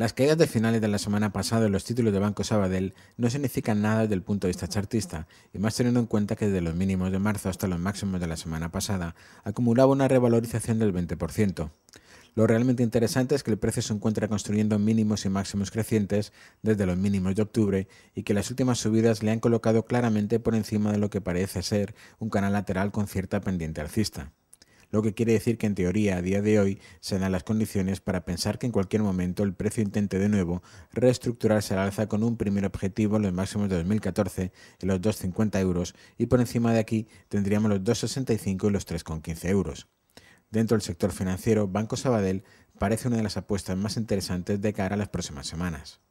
Las caídas de finales de la semana pasada en los títulos de Banco Sabadell no significan nada desde el punto de vista chartista, y más teniendo en cuenta que desde los mínimos de marzo hasta los máximos de la semana pasada acumulaba una revalorización del 20%. Lo realmente interesante es que el precio se encuentra construyendo mínimos y máximos crecientes desde los mínimos de octubre y que las últimas subidas le han colocado claramente por encima de lo que parece ser un canal lateral con cierta pendiente alcista lo que quiere decir que en teoría a día de hoy se dan las condiciones para pensar que en cualquier momento el precio intente de nuevo reestructurarse al alza con un primer objetivo en los máximos de 2014 en los 2,50 euros y por encima de aquí tendríamos los 2,65 y los 3,15 euros. Dentro del sector financiero, Banco Sabadell parece una de las apuestas más interesantes de cara a las próximas semanas.